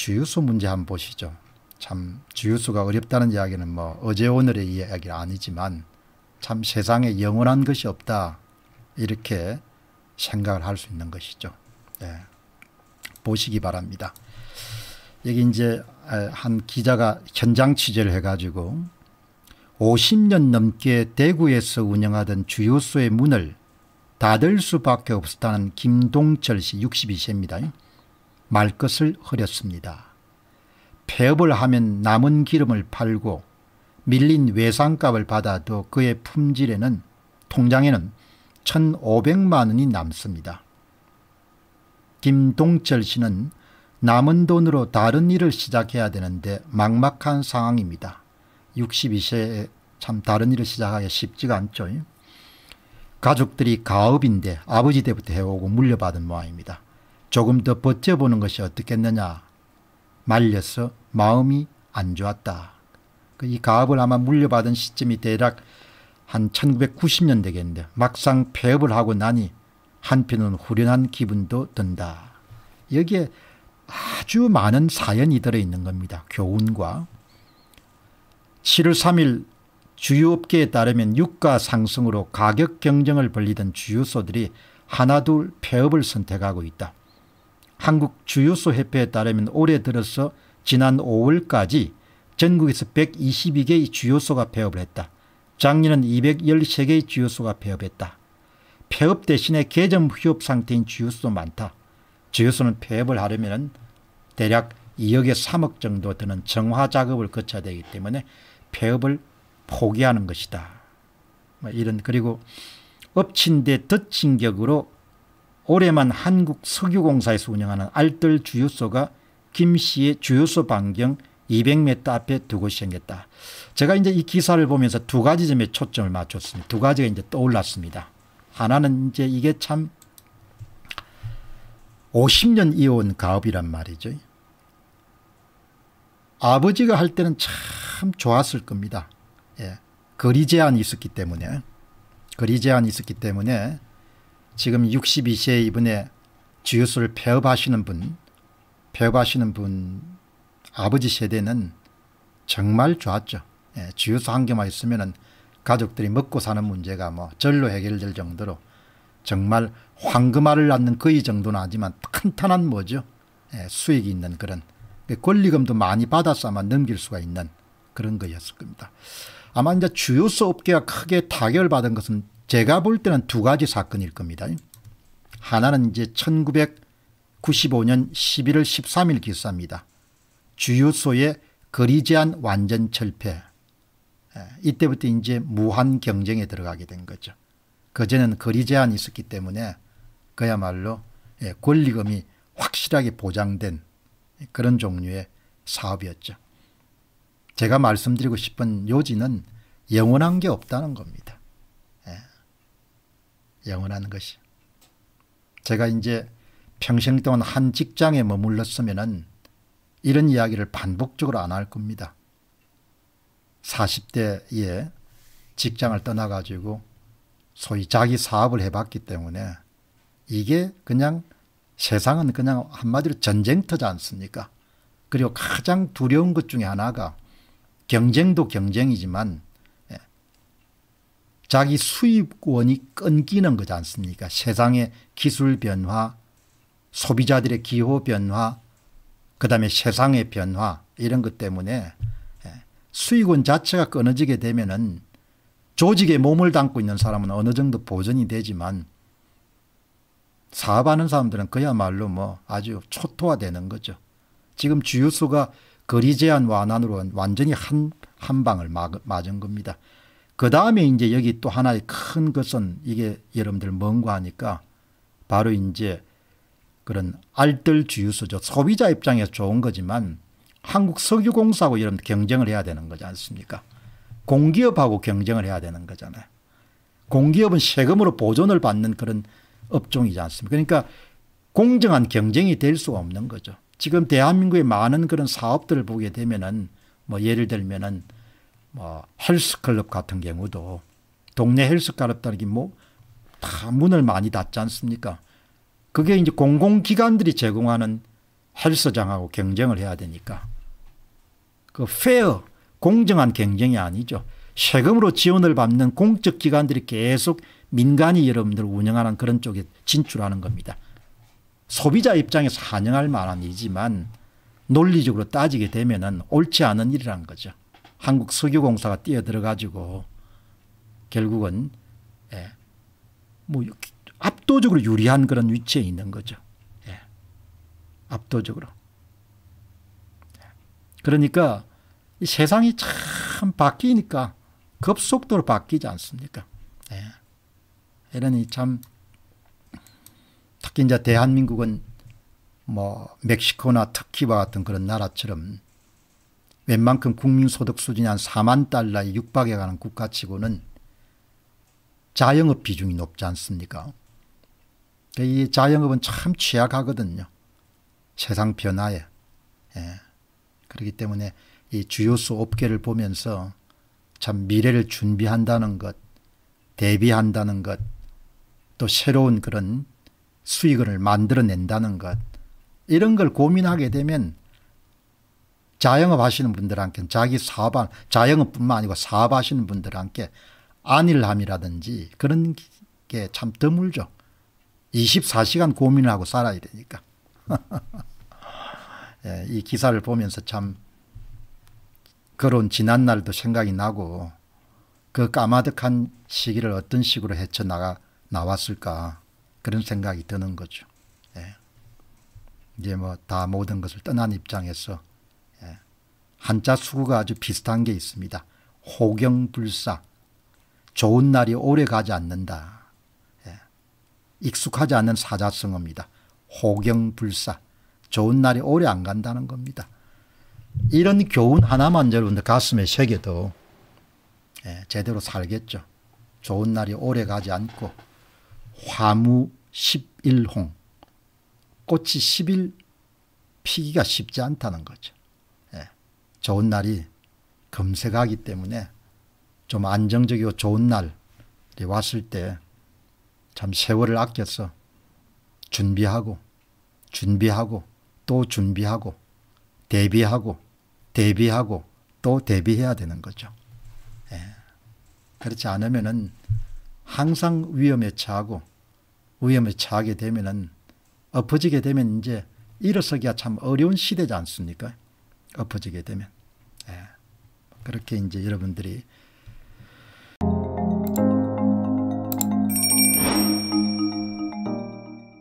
주유수 문제 한번 보시죠. 참 주유수가 어렵다는 이야기는 뭐 어제 오늘의 이야기는 아니지만 참 세상에 영원한 것이 없다 이렇게 생각을 할 수 있는 것이죠. 네. 보시기 바랍니다. 여기 이제 한 기자가 현장 취재를 해가지고 50년 넘게 대구에서 운영하던 주유소의 문을 닫을 수밖에 없었다는 김동철 씨 62세입니다. 말 것을 흐렸습니다. 폐업을 하면 남은 기름을 팔고 밀린 외상값을 받아도 그의 품질에는 통장에는 1,500만 원이 남습니다. 김동철 씨는 남은 돈으로 다른 일을 시작해야 되는데 막막한 상황입니다. 62세에 참 다른 일을 시작하기 쉽지가 않죠. 가족들이 가업인데 아버지 때부터 해오고 물려받은 모양입니다. 조금 더 버텨보는 것이 어떻겠느냐. 말려서 마음이 안 좋았다. 그 이 가업을 아마 물려받은 시점이 대략 한 1990년 되겠는데 막상 폐업을 하고 나니 한편은 후련한 기분도 든다. 여기에 아주 많은 사연이 들어있는 겁니다. 교훈과 7월 3일 주유업계에 따르면 유가 상승으로 가격 경쟁을 벌리던 주유소들이 하나둘 폐업을 선택하고 있다. 한국 주유소 협회에 따르면 올해 들어서 지난 5월까지 전국에서 122개의 주유소가 폐업을 했다. 작년은 213개의 주유소가 폐업했다. 폐업 대신에 개점 휴업 상태인 주유소도 많다. 주유소는 폐업을 하려면 대략 2억에 3억 정도 드는 정화 작업을 거쳐야 되기 때문에 폐업을 포기하는 것이다. 뭐 이런 그리고 엎친 데 덧친 격으로 올해만 한국석유공사에서 운영하는 알뜰 주유소가 김씨의 주유소 반경 200m 앞에 두 곳이 생겼다. 제가 이제 이 기사를 보면서 두 가지 점에 초점을 맞췄습니다. 두 가지가 이제 떠올랐습니다. 하나는 이제 이게 참 50년 이어온 가업이란 말이죠. 아버지가 할 때는 참 좋았을 겁니다. 예. 거리 제한이 있었기 때문에 거리 제한이 있었기 때문에 지금 62세 이분의 주유소를 폐업하시는 분, 폐업하시는 분 아버지 세대는 정말 좋았죠. 예, 주유소 한 개만 있으면 가족들이 먹고 사는 문제가 뭐 절로 해결될 정도로 정말 황금알을 낳는 거의 정도는 아니지만 탄탄한 뭐죠. 예, 수익이 있는 그런 그 권리금도 많이 받아서 아마 넘길 수가 있는 그런 거였을 겁니다. 아마 이제 주유소 업계가 크게 타결받은 것은 제가 볼 때는 두 가지 사건일 겁니다. 하나는 이제 1995년 11월 13일 기사입니다. 주유소의 거리 제한 완전 철폐. 예, 이때부터 이제 무한 경쟁에 들어가게 된 거죠. 그제는 거리 제한이 있었기 때문에 그야말로 예, 권리금이 확실하게 보장된 그런 종류의 사업이었죠. 제가 말씀드리고 싶은 요지는 영원한 게 없다는 겁니다. 영원한 것이. 제가 이제 평생 동안 한 직장에 머물렀으면 이런 이야기를 반복적으로 안 할 겁니다. 40대에 직장을 떠나가지고 소위 자기 사업을 해봤기 때문에 이게 그냥 세상은 그냥 한마디로 전쟁터지 않습니까? 그리고 가장 두려운 것 중에 하나가 경쟁도 경쟁이지만 자기 수입권이 끊기는 거지 않습니까? 세상의 기술 변화, 소비자들의 기호 변화, 그 다음에 세상의 변화 이런 것 때문에 예, 수익원 자체가 끊어지게 되면은 조직에 몸을 담고 있는 사람은 어느 정도 보전이 되지만 사업하는 사람들은 그야말로 뭐 아주 초토화되는 거죠. 지금 주유소가 거리 제한 완화로 완전히 한, 한 방을 막, 맞은 겁니다. 그 다음에 이제 여기 또 하나의 큰 것은 이게 여러분들 뭔가 하니까 바로 이제 그런 알뜰 주유소죠. 소비자 입장에 좋은 거지만 한국석유공사하고 여러분 경쟁을 해야 되는 거지 않습니까? 공기업하고 경쟁을 해야 되는 거잖아요. 공기업은 세금으로 보존을 받는 그런 업종이지 않습니까? 그러니까 공정한 경쟁이 될 수가 없는 거죠. 지금 대한민국의 많은 그런 사업들을 보게 되면은 뭐 예를 들면은 뭐 헬스클럽 같은 경우도 동네 헬스클럽 따르기 뭐다 문을 많이 닫지 않습니까? 그게 이제 공공기관들이 제공하는 헬스장하고 경쟁을 해야 되니까 그 페어 공정한 경쟁이 아니죠. 세금으로 지원을 받는 공적 기관들이 계속 민간이 여러분들 운영하는 그런 쪽에 진출하는 겁니다. 소비자 입장에서 환영할 만한 일 이지만 논리적으로 따지게 되면 옳지 않은 일이라는 거죠. 한국석유공사가 뛰어들어가지고 결국은 예, 뭐 압도적으로 유리한 그런 위치에 있는 거죠. 예, 압도적으로. 예. 그러니까 이 세상이 참 바뀌니까 급속도로 바뀌지 않습니까? 예. 이러니 참 특히 이제 대한민국은 뭐 멕시코나 터키와 같은 그런 나라처럼 웬만큼 국민소득 수준이 한 4만 달러에 육박에 가는 국가치고는 자영업 비중이 높지 않습니까? 그러니까 이 자영업은 참 취약하거든요. 세상 변화에. 예. 그렇기 때문에 이 주요수 업계를 보면서 참 미래를 준비한다는 것, 대비한다는 것, 또 새로운 그런 수익을 만들어낸다는 것, 이런 걸 고민하게 되면 자영업 하시는 분들한테 자기 사업, 자영업뿐만 아니고 사업 하시는 분들한테 안일함이라든지 그런 게 참 드물죠. 24시간 고민을 하고 살아야 되니까. 예, 이 기사를 보면서 참 그런 지난 날도 생각이 나고 그 까마득한 시기를 어떤 식으로 헤쳐나가 나왔을까 그런 생각이 드는 거죠. 예. 이제 뭐 다 모든 것을 떠난 입장에서 한자 수구가 아주 비슷한 게 있습니다. 호경불사. 좋은 날이 오래 가지 않는다. 예. 익숙하지 않은 사자성어입니다. 호경불사. 좋은 날이 오래 안 간다는 겁니다. 이런 교훈 하나만 여러분들 가슴에 새겨도 예, 제대로 살겠죠. 좋은 날이 오래 가지 않고 화무 11홍 꽃이 10일 피기가 쉽지 않다는 거죠. 좋은 날이 검색하기 때문에 좀 안정적이고 좋은 날이 왔을 때 참 세월을 아껴서 준비하고 준비하고 또 준비하고 대비하고 대비하고 또 대비해야 되는 거죠. 예. 그렇지 않으면은 항상 위험에 처하고 위험에 처하게 되면은 엎어지게 되면 이제 일어서기가 참 어려운 시대지 않습니까? 엎어지게 되면 예. 그렇게 이제 여러분들이